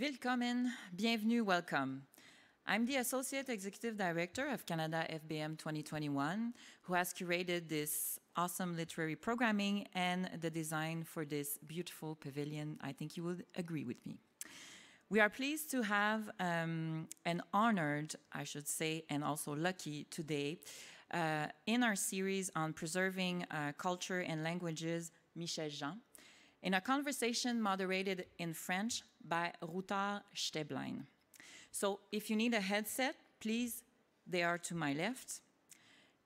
Willkommen, bienvenue, welcome. I'm the Associate Executive Director of Canada FBM 2021, who has curated this awesome literary programming and the design for this beautiful pavilion. I think you will agree with me. We are pleased to have um, and honored, I should say, and also lucky today uh, in our series on preserving uh, culture and languages, Michel Jean, in a conversation moderated in French by Routard Steblein. So if you need a headset, please, they are to my left.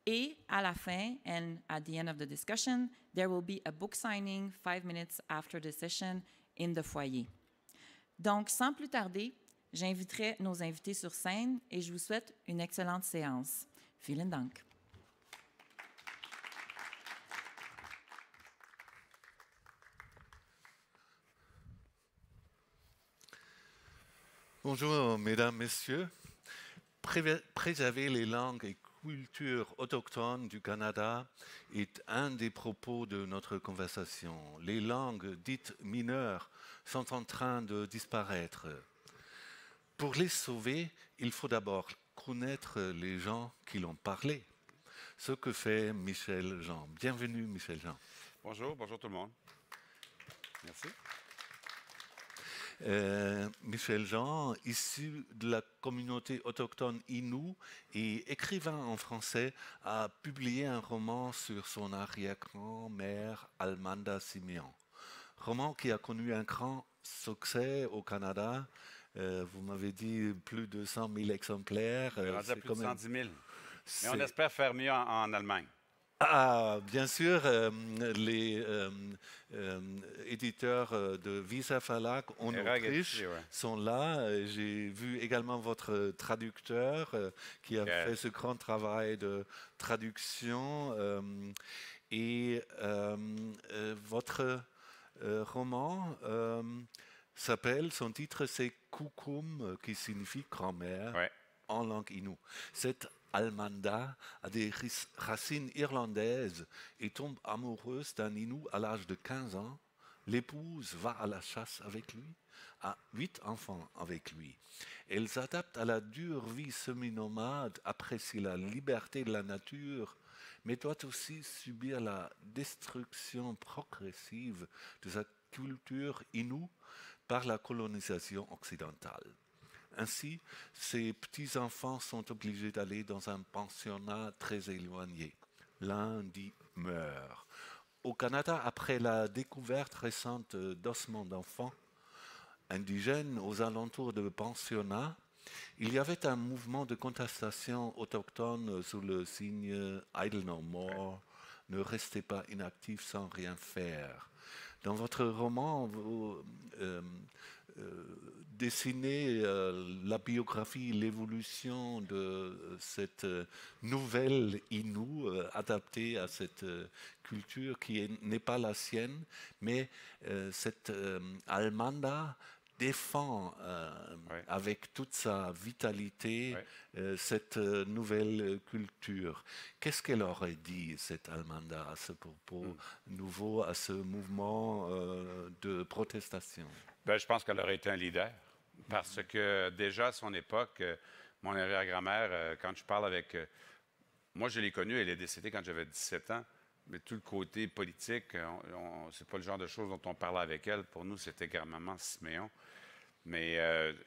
Et à la fin, and at the end of the discussion, there will be a book signing five minutes after the session in the foyer. Donc, sans plus tarder, j'inviterai nos invités sur scène et je vous souhaite une excellente séance. Vielen Dank. Bonjour, mesdames, messieurs. Préserver les langues et cultures autochtones du Canada est un des propos de notre conversation. Les langues dites mineures sont en train de disparaître. Pour les sauver, il faut d'abord connaître les gens qui l'ont parlé. Ce que fait Michel Jean. Bienvenue, Michel Jean. Bonjour, bonjour tout le monde. Merci. Euh, Michel Jean, issu de la communauté autochtone Innu et écrivain en français, a publié un roman sur son arrière-grand-mère Almanda Simeon. Roman qui a connu un grand succès au Canada. Euh, vous m'avez dit plus de 100 000 exemplaires. On euh, plus Mais on espère faire mieux en Allemagne. Ah, bien sûr, euh, les euh, euh, éditeurs de Visa Falak en Autriche sont là. J'ai vu également votre traducteur qui a fait ce grand travail de traduction. et votre roman s'appelle, son titre c'est Kukum, qui signifie grand-mère en langue inou. Almanda a des racines irlandaises et tombe amoureuse d'un Inou à l'âge de 15 ans. L'épouse va à la chasse avec lui, a huit enfants avec lui. Elle s'adapte à la dure vie semi-nomade, apprécie la liberté de la nature, mais doit aussi subir la destruction progressive de sa culture Inu par la colonisation occidentale. Ainsi, ces petits-enfants sont obligés d'aller dans un pensionnat très éloigné. L'un dit meurt. Au Canada, après la découverte récente d'ossements d'enfants indigènes aux alentours de pensionnat, il y avait un mouvement de contestation autochtone sous le signe Idle No More, ne restez pas inactif sans rien faire. Dans votre roman, vous, euh, euh, dessiner euh, la biographie, l'évolution de cette nouvelle Inou euh, adaptée à cette culture qui n'est pas la sienne, mais cette Almanda défend avec toute sa vitalité cette nouvelle culture. Qu'est-ce qu'elle aurait dit, cette Almanda, à ce propos hmm. nouveau, à ce mouvement de protestation ben, je pense qu'elle aurait été un leader. Parce que déjà, à son époque, euh, mon arrière-grand-mère, euh, quand je parle avec. Euh, moi, je l'ai connue, elle est décédée quand j'avais 17 ans. Mais tout le côté politique, c'est pas le genre de choses dont on parlait avec elle. Pour nous, c'était grand-maman Siméon. Mais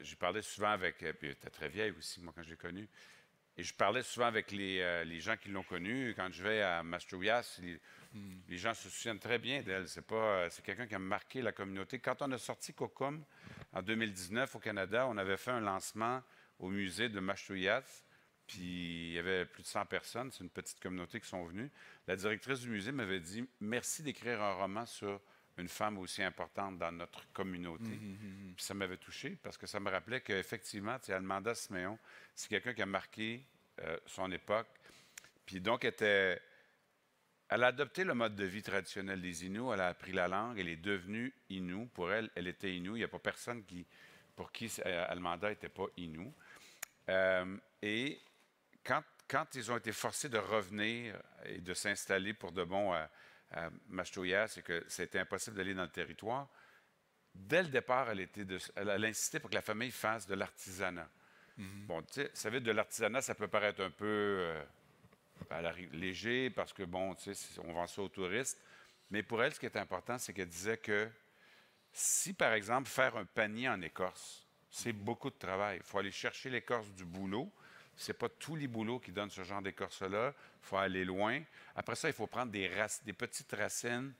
j'ai parlé parlais souvent avec. Puis elle était très vieille aussi, moi, quand je l'ai connue. Et je parlais souvent avec les, euh, les gens qui l'ont connue. Quand je vais à Mastrouillas, hmm. les, gens se souviennent très bien d'elle. C'est, pas, euh, quelqu'un qui a marqué la communauté. Quand on a sorti Cocom en 2019 au Canada, on avait fait un lancement au musée de Mastrouillas. Puis il y avait plus de 100 personnes. C'est une petite communauté qui sont venues. La directrice du musée m'avait dit Merci d'écrire un roman sur une femme aussi importante dans notre communauté. Hum, hum, hum, puis ça m'avait touché parce que ça me rappelait qu'effectivement, tu sais, Almanda Smeon, c'est quelqu'un qui a marqué euh, son époque. Puis donc, elle a adopté le mode de vie traditionnel des Inuits, elle a appris la langue, elle est devenue Inou. Pour elle, elle était Inou. Il n'y a pas personne qui, pour qui euh, Almanda n'était pas Inou. Euh, et quand, quand ils ont été forcés de revenir et de s'installer pour de bon à, à c'est que c'était impossible d'aller dans le territoire. Dès le départ, elle, était insistait pour que la famille fasse de l'artisanat. Mm-hmm. Bon, tu sais, ça veut de l'artisanat, ça peut paraître un peu euh, léger parce que, bon, tu sais, on vend ça aux touristes. Mais pour elle, ce qui est important, c'est qu'elle disait que si, par exemple, faire un panier en écorce, c'est beaucoup de travail. Il faut aller chercher l'écorce du boulot. Ce n'est pas tous les boulots qui donnent ce genre d'écorce-là. Il faut aller loin. Après ça, il faut prendre des, des petites racines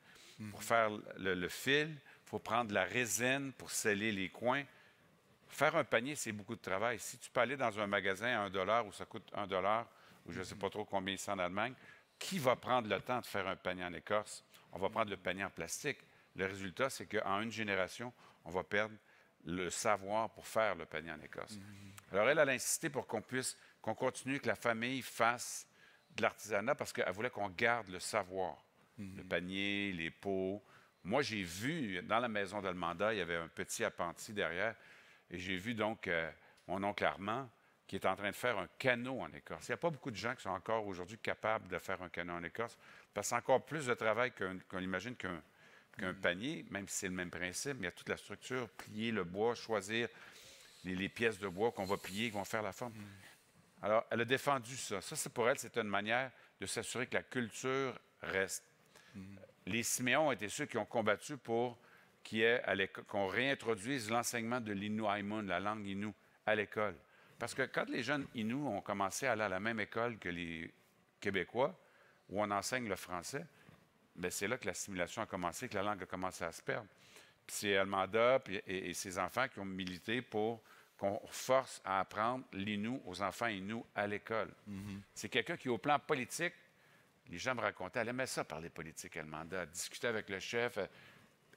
pour mhm. faire le, fil. Il faut prendre de la résine pour sceller les coins. Faire un panier, c'est beaucoup de travail. Si tu peux aller dans un magasin à 1 où ça coûte 1 ou je ne sais mhm. pas trop combien ça en Allemagne, qui va prendre le temps de faire un panier en écorce? On va prendre le panier en plastique. Le résultat, c'est qu'en une génération, on va perdre le savoir pour faire le panier en écorce. Mhm. Alors, elle, a insisté pour qu'on puisse, qu'on continue, que la famille fasse de l'artisanat parce qu'elle voulait qu'on garde le savoir. Mhm. Le panier, les pots. Moi, j'ai vu, dans la maison d'Almanda, il y avait un petit appenti derrière. Et j'ai vu donc euh, mon oncle Armand qui est en train de faire un canot en Écorce. Il n'y a pas beaucoup de gens qui sont encore aujourd'hui capables de faire un canot en Écorce parce que c'est encore plus de travail qu'on imagine qu'un mhm. panier, même si c'est le même principe. Mais il y a toute la structure, plier le bois, choisir les, pièces de bois qu'on va plier, qui vont faire la forme. Alors, elle a défendu ça. Ça, c'est pour elle, c'est une manière de s'assurer que la culture reste. Les Siméons étaient ceux qui ont combattu pour qu'on réintroduise l'enseignement de l'Innu la langue Innu, à l'école. Parce que quand les jeunes Innu ont commencé à aller à la même école que les Québécois, où on enseigne le français, ben, c'est là que la simulation a commencé, que la langue a commencé à se perdre. Puis c'est Almanda et, ses enfants qui ont milité pour qu'on force à apprendre l'inou aux enfants inou à l'école. Mhm. C'est quelqu'un qui, au plan politique, les gens me racontaient, elle aimait ça parler politique, elle à discuter avec le chef. Euh,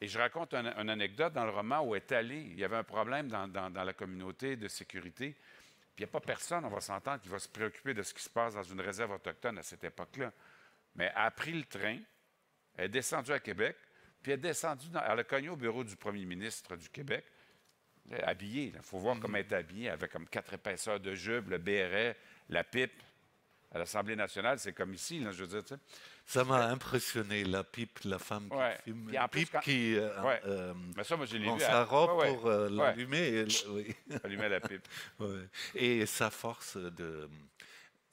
et je raconte un, une anecdote dans le roman où elle est allée. Il y avait un problème dans, la communauté de sécurité. Puis il n'y a pas personne, on va s'entendre, qui va se préoccuper de ce qui se passe dans une réserve autochtone à cette époque-là. Mais elle a pris le train, elle est descendue à Québec, puis elle est descendue, dans, elle a cogné au bureau du premier ministre du Québec. Euh, habillé Il faut voir comment mhm. elle est habillée. avec comme quatre épaisseurs de jupe, le béret, la pipe. À l'Assemblée nationale, c'est comme ici, là, je veux dire, Ça m'a euh, impressionné, la pipe, la femme qui fume. La pipe qui euh, ouais. Euh, ça, moi, sa robe pour l'allumer. Allumer la pipe. Et sa force de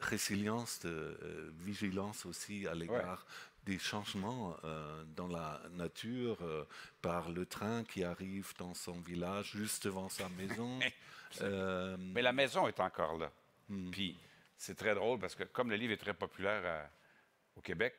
résilience, de vigilance aussi à l'égard des changements euh, dans la nature euh, par le train qui arrive dans son village, juste devant sa maison. Euh, mais la maison est encore là. Hmm. Puis c'est très drôle parce que comme le livre est très populaire au Québec,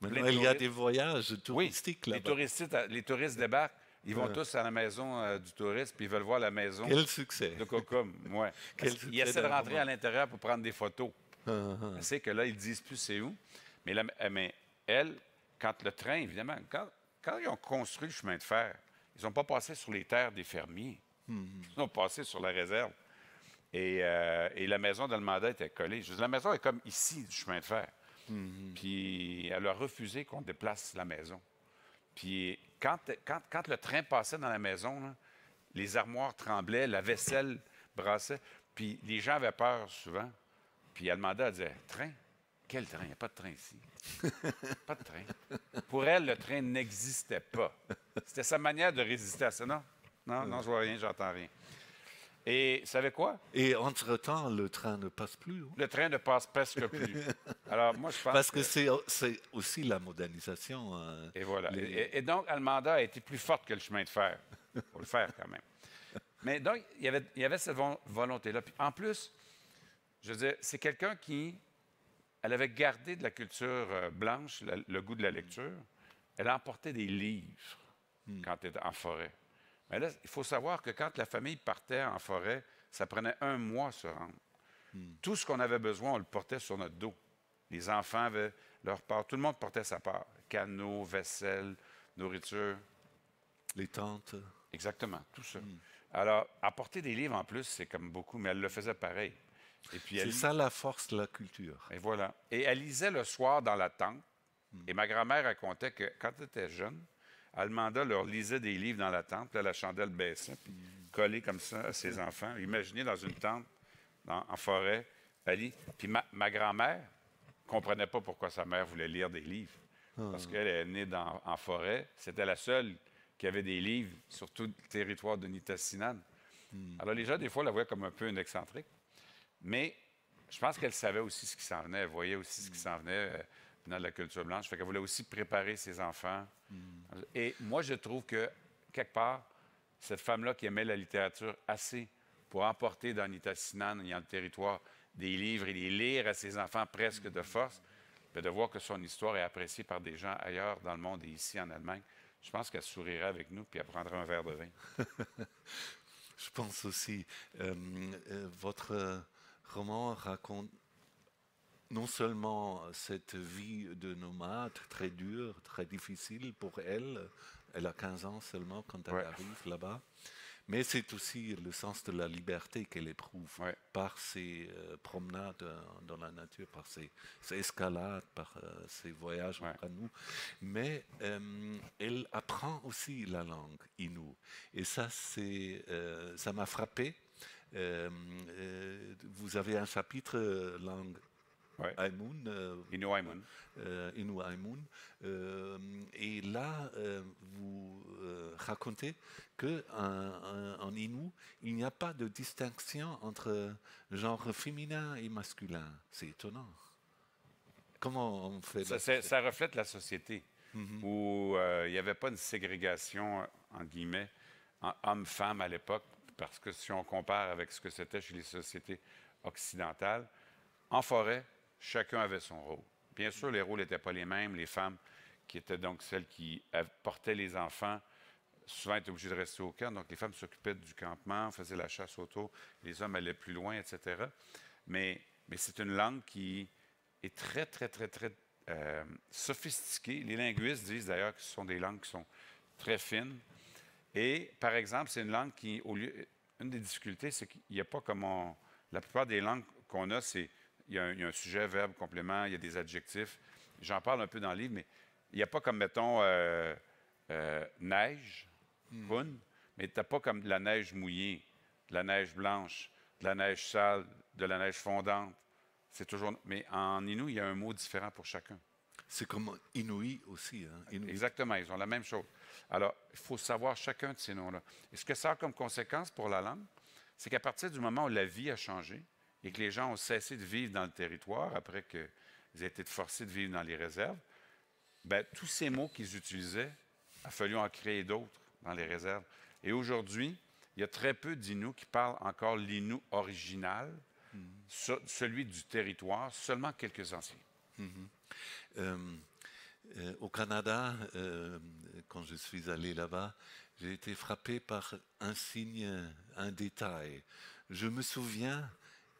il y a des voyages touristiques là-bas. Les, les touristes débarquent. Ils vont tous à la maison du touriste, puis ils veulent voir la maison. Quel succès! De Cocum, ouais. ils essaient de rentrer à l'intérieur pour prendre des photos. Ah, ah. C'est que là, ils disent plus c'est où. Mais, là... mais elle, quand le train, évidemment, quand, ils ont construit le chemin de fer, ils n'ont pas passé sur les terres des fermiers. Mhm. Ils ont passé sur la réserve. Et, euh, la maison d'Almanda était collée. Je la maison est comme ici, du chemin de fer. Mhm. Puis elle a refusé qu'on déplace la maison. Puis quand, le train passait dans la maison, les armoires tremblaient, la vaisselle brassait. Puis les gens avaient peur souvent. Puis Almanda disait Train, quel train? Il n'y a pas de train ici. pas de train. Pour elle, le train n'existait pas. C'était sa manière de résister à ça. Non, non, non, je vois rien, j'entends rien. Et savez quoi? Et entre-temps, le train ne passe plus. Hein? Le train ne passe presque plus. Alors, moi, je Parce que, c'est aussi la modernisation. Hein. et voilà. Et, donc, Almanda a été plus forte que le chemin de fer. Pour le faire quand même. Mais donc, il y avait, il y avait cette volonté-là. en plus, je veux dire, c'est quelqu'un qui elle avait gardé de la culture euh, blanche le goût de la mm. lecture. Elle emportait des livres mm. quand elle était en forêt. Mais là, il faut savoir que quand la famille partait en forêt, ça prenait un mois à se rendre. Mm. Tout ce qu'on avait besoin, on le portait sur notre dos. Les enfants avaient leur part. Tout le monde portait sa part. canaux vaisselle, nourriture. Les tentes. Exactement, tout ça. Alors, apporter des livres en plus, c'est comme beaucoup, mais elle le faisait pareil. C'est ça la force de la culture. Et voilà. Et elle lisait le soir dans la tente. Hmm. Et ma grand-mère racontait que quand elle était jeune, Almanda leur lisait des livres dans la tente. Là, la chandelle baissait, puis collée comme ça à ses enfants. Imaginez dans une tente, en forêt, elle lit. Puis ma, grand-mère comprenait pas pourquoi sa mère voulait lire des livres. Parce ah. qu'elle est née en forêt. C'était la seule qui avait des livres sur tout le territoire de Nitassinan. Hmm. Alors les gens, des fois, la voyaient comme un peu une excentrique. Mais je pense qu'elle savait aussi ce qui s'en venait. Elle voyait aussi ce qui s'en venait dans euh, venant de la culture blanche. Fait qu'elle voulait aussi préparer ses enfants. Mm. Et moi, je trouve que, quelque part, cette femme-là qui aimait la littérature assez pour emporter dans et dans le territoire, des livres et les lire à ses enfants presque de mm. force, ben, de voir que son histoire est appréciée par des gens ailleurs dans le monde et ici en Allemagne, je pense qu'elle sourira avec nous puis elle prendra un verre de vin. je pense aussi. Euh, euh, votre roman raconte non seulement cette vie de nomade très dure, très difficile pour elle, elle a 15 ans seulement quand elle arrive là-bas, mais c'est aussi le sens de la liberté qu'elle éprouve par ses euh, promenades dans la nature, par ses, escalades, par euh, ses voyages en nous. Mais euh, elle apprend aussi la langue inou. Et ça, c'est, ça m'a frappé euh, euh, vous avez un chapitre euh, langue Ouais. et là, vous racontez qu'en Inu, il n'y a pas de distinction entre genre féminin et masculin. C'est étonnant. Comment on fait Ça, ça reflète la société mhm. où il n'y avait pas une ségrégation, en guillemets, homme-femme à l'époque, parce que si on compare avec ce que c'était chez les sociétés occidentales, en forêt, chacun avait son rôle. Bien sûr, les rôles n'étaient pas les mêmes. Les femmes, qui étaient donc celles qui portaient les enfants, souvent étaient obligées de rester au camp. Donc, les femmes s'occupaient du campement, faisaient la chasse autour, les hommes allaient plus loin, etc. Mais, c'est une langue qui est très, très, très, très euh, sophistiquée. Les linguistes disent d'ailleurs que ce sont des langues qui sont très fines. Et par exemple, c'est une langue qui, au lieu, une des difficultés, c'est qu'il n'y a pas comme on, la plupart des langues qu'on a, c'est il y, a un, sujet, verbe, complément, il y a des adjectifs. J'en parle un peu dans le livre, mais il n'y a pas comme, mettons, euh, euh, neige, kun hmm. mais tu pas comme de la neige mouillée, de la neige blanche, de la neige sale, de la neige fondante. C'est toujours. Mais en Inou, il y a un mot différent pour chacun. C'est comme Inouï aussi. Hein, Exactement, ils ont la même chose. Alors, il faut savoir chacun de ces noms-là. Et ce que ça a comme conséquence pour la langue, c'est qu'à partir du moment où la vie a changé et que les gens ont cessé de vivre dans le territoire après qu'ils aient été forcés de vivre dans les réserves, ben tous ces mots qu'ils utilisaient, il a fallu en créer d'autres dans les réserves. Et aujourd'hui, il y a très peu d'Inuits qui parlent encore l'Inou original, hmm. celui du territoire, seulement quelques anciens. Hmm, hmm. Euh, euh, au Canada, euh, quand je suis allé là-bas, j'ai été frappé par un signe, un détail. Je me souviens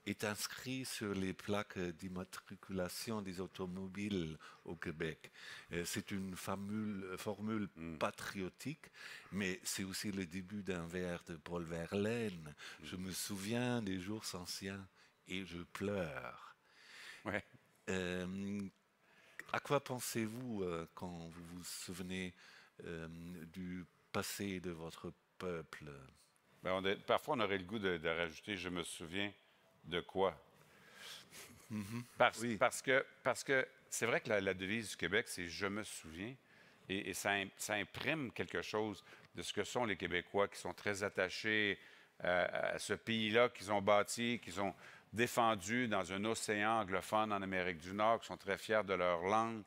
est inscrit sur les plaques d'immatriculation des automobiles au Québec. C'est une formule, formule hmm. patriotique, mais c'est aussi le début d'un vers de Paul Verlaine. Hmm. Je me souviens des jours anciens et je pleure. Ouais à quoi pensez-vous euh, quand vous vous souvenez euh, du passé de votre peuple? Ben, parfois, on aurait le goût de, rajouter Je me souviens de quoi. Mhm. parce, que parce que c'est vrai que la, devise du Québec, c'est Je me souviens. Et, ça, imprime quelque chose de ce que sont les Québécois qui sont très attachés à, à ce pays-là qu'ils ont bâti, qu'ils ont défendus dans un océan anglophone en Amérique du Nord, qui sont très fiers de leur langue.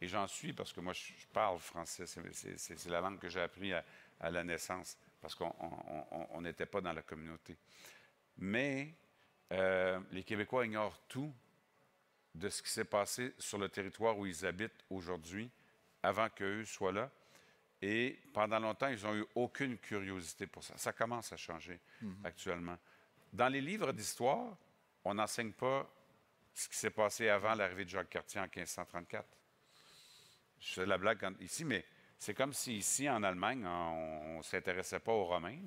Et j'en suis parce que moi, je parle français. C'est la langue que j'ai appris à, la naissance parce qu'on n'était pas dans la communauté. Mais euh, les Québécois ignorent tout de ce qui s'est passé sur le territoire où ils habitent aujourd'hui avant qu'eux soient là. Et pendant longtemps, ils n'ont eu aucune curiosité pour ça. Ça commence à changer mhm. actuellement. Dans les livres d'histoire, on n'enseigne pas ce qui s'est passé avant l'arrivée de Jacques Cartier en 1534. Je fais la blague ici, mais c'est comme si ici, en Allemagne, on ne s'intéressait pas aux Romains.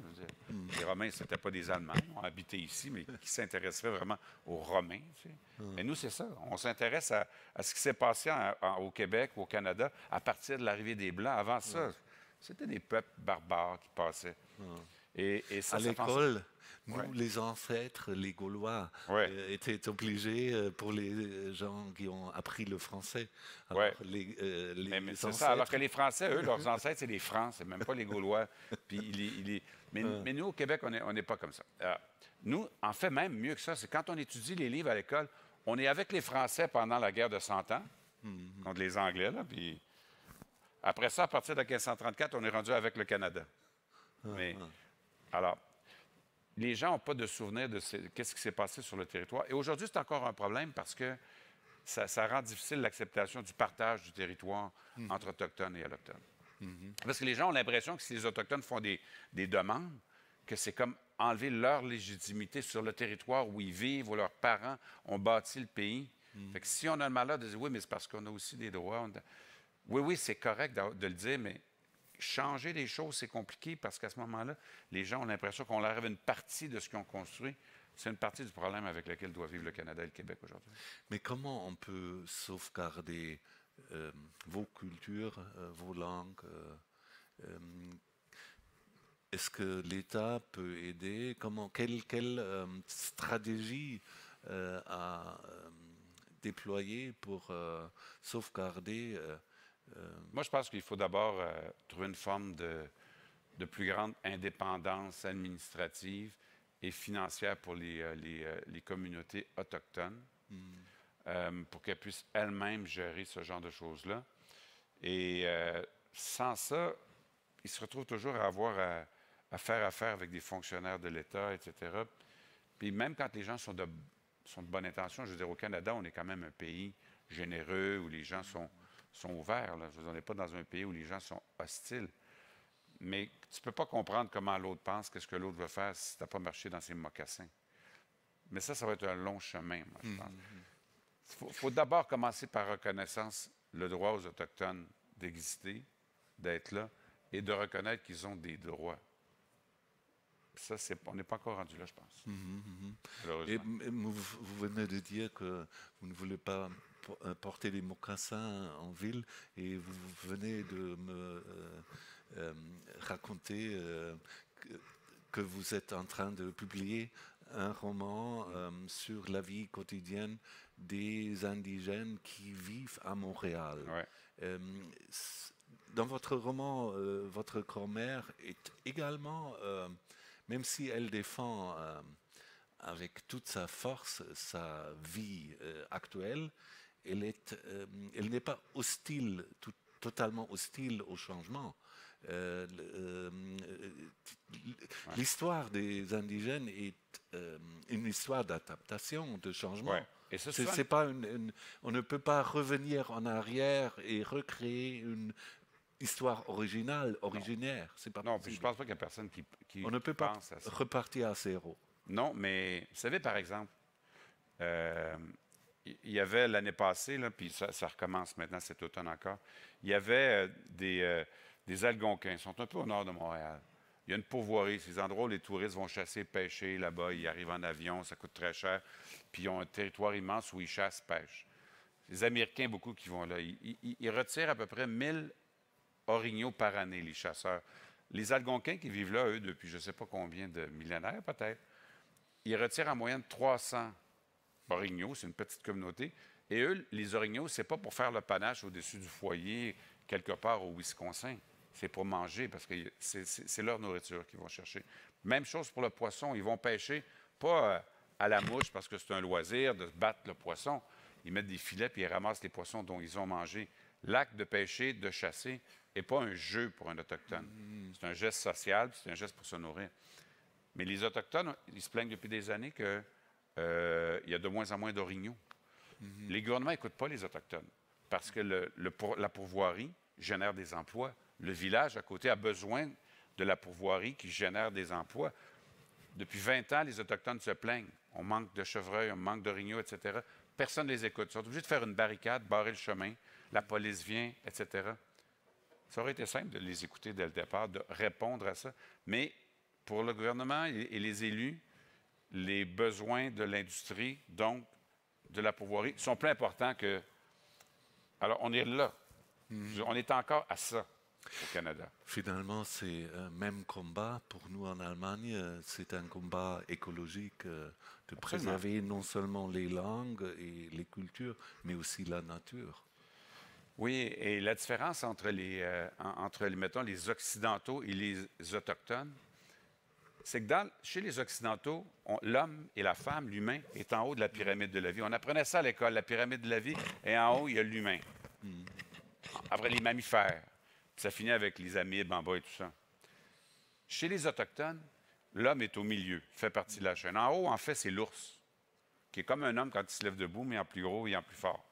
Hmm. Les Romains, ce n'étaient pas des Allemands. On habitait ici, mais qui s'intéresserait vraiment aux Romains? Hmm. Mais nous, c'est ça. On s'intéresse à, ce qui s'est passé au Québec, au Canada, à partir de l'arrivée des Blancs. Avant ça, hmm. c'était des peuples barbares qui passaient. Et, ça, à l'école, nous, les ancêtres, les Gaulois, euh, étaient obligés euh, pour les euh, gens qui ont appris le français. Alors, ça. Alors que les Français, eux, leurs ancêtres, c'est les Francs, c'est même pas les Gaulois. Puis ah. Mais, nous, au Québec, on n'est on pas comme ça. nous, en fait, même mieux que ça, c'est quand on étudie les livres à l'école, on est avec les Français pendant la guerre de 100 ans, mm-hmm. contre les Anglais, puis... Après ça, à partir de 1534, on est rendu avec le Canada. Ah, mais... Ah. Alors, les gens n'ont pas de souvenir de ce, ce qui s'est passé sur le territoire. Et aujourd'hui, c'est encore un problème parce que ça, rend difficile l'acceptation du partage du territoire mhm. entre Autochtones et Allochtones. Mhm. Parce que les gens ont l'impression que si les Autochtones font des, demandes, que c'est comme enlever leur légitimité sur le territoire où ils vivent, où leurs parents ont bâti le pays. Mhm. Fait que si on a le malheur de dire oui, mais c'est parce qu'on a aussi des droits. Oui, oui, c'est correct de le dire, mais changer les choses, c'est compliqué parce qu'à ce moment-là, les gens ont l'impression qu'on leur une partie de ce qu'ils ont construit. C'est une partie du problème avec lequel doit vivre le Canada et le Québec aujourd'hui. Mais comment on peut sauvegarder euh, vos cultures, euh, vos langues euh, Est-ce que l'État peut aider Comment, Quelle, quelle stratégie à déployer pour sauvegarder euh, Moi, je pense qu'il faut d'abord euh, trouver une forme de, plus grande indépendance administrative et financière pour les, euh, communautés autochtones, hmm. pour qu'elles puissent elles-mêmes gérer ce genre de choses-là. Et sans ça, ils se retrouvent toujours à avoir à, faire affaire avec des fonctionnaires de l'État, etc. Puis même quand les gens sont de, sont de bonne intention, je veux dire, au Canada, on est quand même un pays généreux où les gens hmm. sont sont ouverts. Je veux pas dans un pays où les gens sont hostiles. Mais tu ne peux pas comprendre comment l'autre pense, qu'est-ce que l'autre veut faire si tu n'as pas marché dans ses mocassins. Mais ça, ça va être un long chemin, moi, je pense. Il mhm. faut, d'abord commencer par reconnaissance le droit aux Autochtones d'exister, d'être là et de reconnaître qu'ils ont des droits. Ça, on n'est pas encore rendu là, je pense. Mhm, mhm. vous, venez de dire que vous ne voulez pas euh, porter les mocassins en ville et vous venez de me euh, euh, raconter que vous êtes en train de publier un roman sur la vie quotidienne des indigènes qui vivent à Montréal. dans votre roman, votre grand-mère est également, même si elle défend avec toute sa force sa vie actuelle, elle est, euh, elle n'est pas hostile, totalement hostile au changement. Euh, euh, l'histoire des indigènes est une histoire d'adaptation, de changement. Et pas une, on ne peut pas revenir en arrière et recréer une, histoire originale, originaire. C'est pas non, je pense pas qu'il y a personne qui, qui On ne peut pas repartir à zéro. Non, mais vous savez, par exemple, il y avait l'année passée, puis ça, recommence maintenant cet automne encore, il y avait euh, euh, des, Algonquins, ils sont un peu au nord de Montréal. Il y a une pourvoirie, ces endroits où les touristes vont chasser, pêcher là-bas, ils arrivent en avion, ça coûte très cher, puis ils ont un territoire immense où ils chassent, pêchent. Les Américains, beaucoup qui vont là, ils, retirent à peu près 1000 orignaux par année, les chasseurs. Les Algonquins qui vivent là, eux, depuis je ne sais pas combien de millénaires peut-être, ils retirent en moyenne 300 orignaux, c'est une petite communauté. Et eux, les orignaux, c'est pas pour faire le panache au-dessus du foyer, quelque part au Wisconsin. C'est pour manger, parce que c'est leur nourriture qu'ils vont chercher. Même chose pour le poisson. Ils vont pêcher, pas euh, à la mouche, parce que c'est un loisir de battre le poisson. Ils mettent des filets, puis ils ramassent les poissons dont ils ont mangé. L'acte de pêcher, de chasser, n'est pas un jeu pour un autochtone. Mm-hmm. C'est un geste social, c'est un geste pour se nourrir. Mais les Autochtones, ils se plaignent depuis des années que euh, il y a de moins en moins d'orignaux. Mhm. Les gouvernements n'écoutent pas les Autochtones parce que la pourvoirie génère des emplois. Le village à côté a besoin de la pourvoirie qui génère des emplois. Depuis 20 ans, les Autochtones se plaignent. On manque de chevreuils, on manque d'orignaux, etc. Personne ne les écoute. Ils sont obligés de faire une barricade, barrer le chemin, la police vient, etc. Ça aurait été simple de les écouter dès le départ, de répondre à ça. Mais pour le gouvernement et les élus, les besoins de l'industrie, donc de la pourvoirie, sont plus importants que. Alors, on est là. Mhm. On est encore à ça au Canada. Finalement, c'est le euh, même combat pour nous en Allemagne. Euh, c'est un combat écologique euh, de préserver non seulement les langues et les cultures, mais aussi la nature. Oui, et la différence entre les, entre, mettons, les Occidentaux et les Autochtones, c'est que chez les Occidentaux, l'homme et la femme, l'humain, est en haut de la pyramide de la vie. On apprenait ça à l'école, la pyramide de la vie, et en haut, il y a l'humain. Après, les mammifères. Ça finit avec les amibes en bas et tout ça. Chez les Autochtones, l'homme est au milieu, fait partie de la chaîne. En haut, en fait, c'est l'ours, qui est comme un homme quand il se lève debout, mais en plus gros et en plus fort.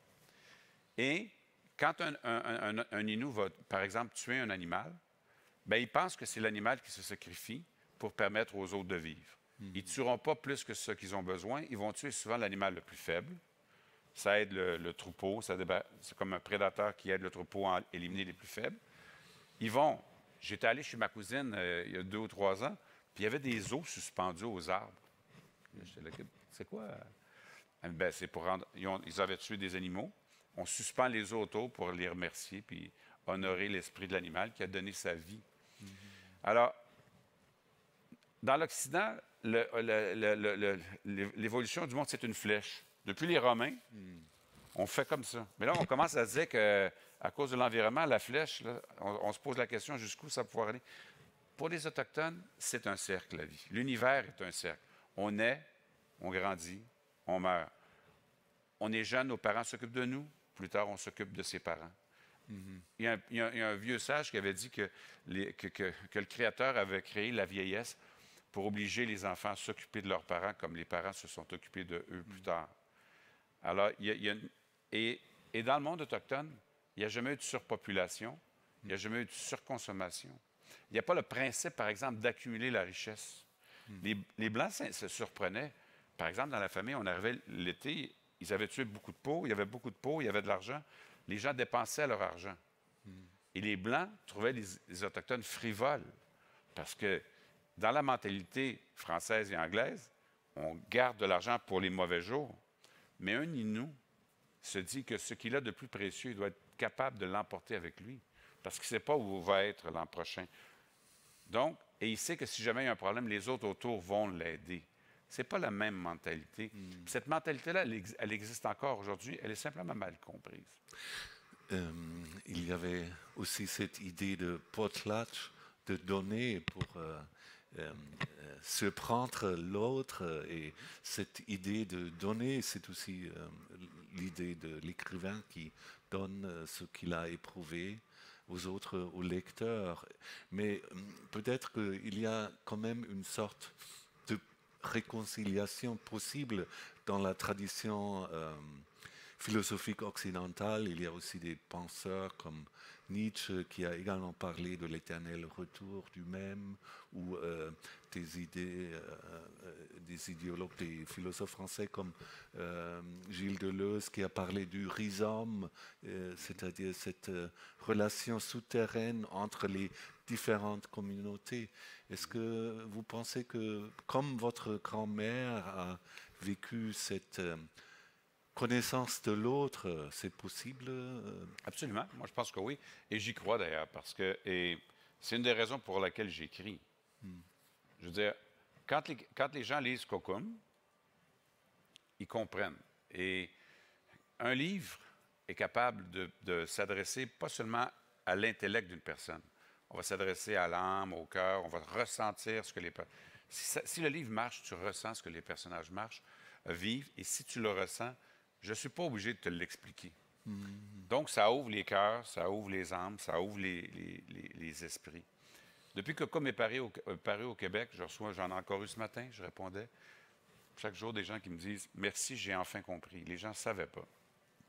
Et quand un, un, va, par exemple, tuer un animal, bien, il pense que c'est l'animal qui se sacrifie pour permettre aux autres de vivre. Mhm. Ils ne tueront pas plus que ce qu'ils ont besoin. Ils vont tuer souvent l'animal le plus faible. Ça aide le, troupeau. C'est comme un prédateur qui aide le troupeau à éliminer les plus faibles. Ils vont. J'étais allé chez ma cousine euh, il y a deux ou trois ans, puis il y avait des os suspendus aux arbres. c'est quoi? Ben, c'est pour Ils, avaient tué des animaux. On suspend les os autour pour les remercier, puis honorer l'esprit de l'animal qui a donné sa vie. Mhm. Alors, dans l'Occident, l'évolution du monde, c'est une flèche. Depuis les Romains, hmm. on fait comme ça. Mais là, on commence à dire que à cause de l'environnement, la flèche, on, se pose la question jusqu'où ça peut aller. Pour les Autochtones, c'est un cercle, la vie. L'univers est un cercle. On naît, on grandit, on meurt. On est jeune, nos parents s'occupent de nous. Plus tard, on s'occupe de ses parents. Mm-hmm. il, y a un, vieux sage qui avait dit que le Créateur avait créé la vieillesse pour obliger les enfants à s'occuper de leurs parents comme les parents se sont occupés de eux plus mm. tard. Alors, il y a, et, dans le monde autochtone, il n'y a jamais eu de surpopulation, il n'y a mm. jamais eu de surconsommation. Il n'y a pas le principe, par exemple, d'accumuler la richesse. Mm. Les, Blancs se surprenaient. Par exemple, dans la famille, on arrivait l'été, ils avaient tué beaucoup de peau, il y avait beaucoup de peau, il y avait de l'argent. Les gens dépensaient leur argent. Et les Blancs trouvaient les, les Autochtones frivoles parce que dans la mentalité française et anglaise, on garde de l'argent pour les mauvais jours, mais un Inou se dit que ce qu'il a de plus précieux, il doit être capable de l'emporter avec lui, parce qu'il ne sait pas où il va être l'an prochain. Donc, et il sait que si jamais il y a un problème, les autres autour vont l'aider. Ce n'est pas la même mentalité. Hmm. Cette mentalité-là, elle, existe encore aujourd'hui, elle est simplement mal comprise. Euh, il y avait aussi cette idée de potlatch, de donner pour euh, euh, euh, se prendre l'autre. Et cette idée de donner, c'est aussi euh, l'idée de l'écrivain qui donne ce qu'il a éprouvé aux autres, aux lecteurs. Mais hum, peut-être qu'il y a quand même une sorte de réconciliation possible dans la tradition philosophique occidentale. Il y a aussi des penseurs comme Nietzsche qui a également parlé de l'éternel retour du même, ou euh, des idées, euh, euh, des idéologues, des philosophes français comme Gilles Deleuze qui a parlé du rhizome, c'est-à-dire cette relation souterraine entre les différentes communautés. Est-ce que vous pensez que, comme votre grand-mère a vécu cette connaissance de l'autre, euh, c'est possible? Euh? Absolument. Moi, je pense que oui. Et j'y crois d'ailleurs, parce que c'est une des raisons pour laquelle j'écris. Hmm. Je veux dire, quand les, quand les gens lisent Cocum, ils comprennent. Et un livre est capable de, s'adresser pas seulement à l'intellect d'une personne. On va s'adresser à l'âme, au cœur, on va ressentir ce que les... si le livre marche, tu ressens ce que les personnages marchent, euh, vivent, et si tu le ressens, je ne suis pas obligé de te l'expliquer. Hmm. Donc, ça ouvre les cœurs, ça ouvre les âmes, ça ouvre les, esprits. Depuis que comme est paru euh, au, Québec, je reçois, j'en ai encore eu ce matin, je répondais chaque jour des gens qui me disent Merci, j'ai enfin compris. Les gens ne savaient pas.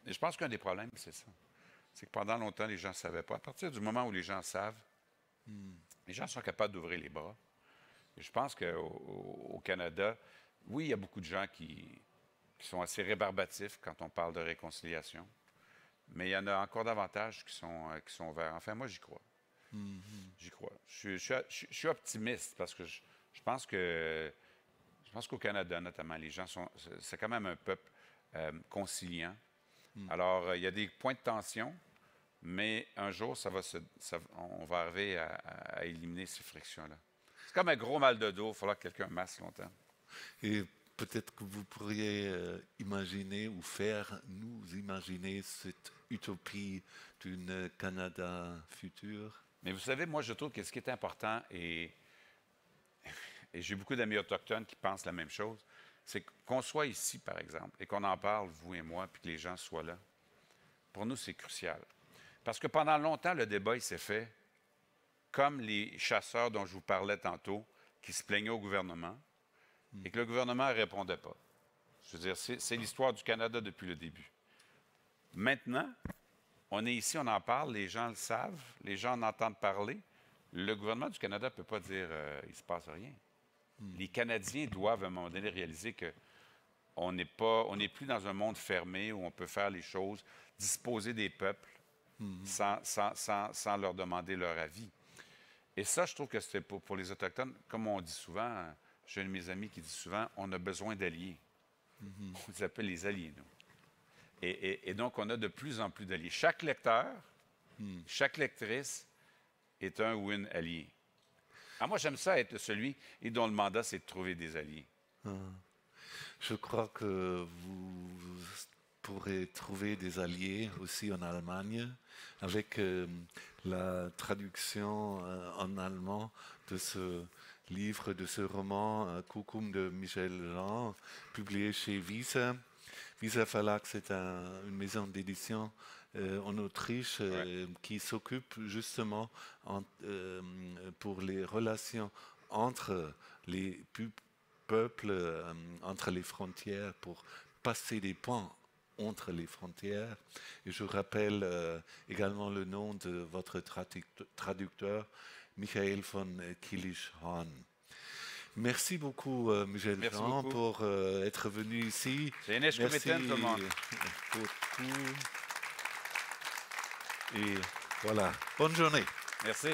Et je pense qu'un des problèmes, c'est ça. C'est que pendant longtemps, les gens ne savaient pas. À partir du moment où les gens savent, hmm. les gens sont capables d'ouvrir les bras. je pense qu'au Canada, oui, il y a beaucoup de gens qui, qui sont assez rébarbatifs quand on parle de réconciliation. Mais il y en a encore davantage qui sont, euh, qui sont Enfin, moi, j'y crois. Mm-hmm. J'y crois. Je, suis optimiste parce que je, pense que je pense qu'au Canada, notamment, les gens sont. C'est quand même un peuple euh, conciliant. Mm. Alors, euh, il y a des points de tension, mais un jour, ça va on va arriver à, éliminer ces frictions-là. C'est comme un gros mal de dos, il faudra que quelqu'un masse longtemps. Et peut-être que vous pourriez euh, imaginer ou faire nous imaginer cette utopie d'une Canada futur Mais vous savez, moi, je trouve que ce qui est important, et, et j'ai beaucoup d'amis autochtones qui pensent la même chose, c'est qu'on soit ici, par exemple, et qu'on en parle, vous et moi, puis que les gens soient là. Pour nous, c'est crucial. Parce que pendant longtemps, le débat, il s'est fait comme les chasseurs dont je vous parlais tantôt, qui se plaignaient au gouvernement, Hmm. et que le gouvernement ne répondait pas. Je veux dire, c'est l'histoire du Canada depuis le début. Maintenant, on est ici, on en parle, les gens le savent, les gens en entendent parler. Le gouvernement du Canada ne peut pas dire euh, il ne se passe rien. Hmm. Les Canadiens doivent à un moment donné réaliser que on n'est pas, on n'est plus dans un monde fermé où on peut faire les choses, disposer des peuples hmm. sans, leur demander leur avis. Et ça, je trouve que c'était pour, les Autochtones, comme on dit souvent, j'ai un de mes amis qui dit souvent on a besoin d'alliés. Mhm. les appelle les alliés, nous. Et, donc, on a de plus en plus d'alliés. Chaque lecteur, hmm. chaque lectrice est un ou une alliée. Ah, moi, j'aime ça être celui et dont le mandat, c'est de trouver des alliés. Ah. Je crois que vous pourrez trouver des alliés aussi en Allemagne avec euh, la traduction euh, en allemand de ce livre de ce roman Coucou de Michel Jean, publié chez Visa. Visa Verlag, c'est une maison d'édition euh, en Autriche euh, qui s'occupe justement euh, pour les relations entre les peuples, entre les frontières, pour passer des ponts entre les frontières. Et je rappelle également le nom de votre traducteur, Michael von euh, Kilisch-Hahn. Merci beaucoup, euh, Michel Merci pour euh, être venu ici. Merci pour Et voilà. Bonne journée. Merci.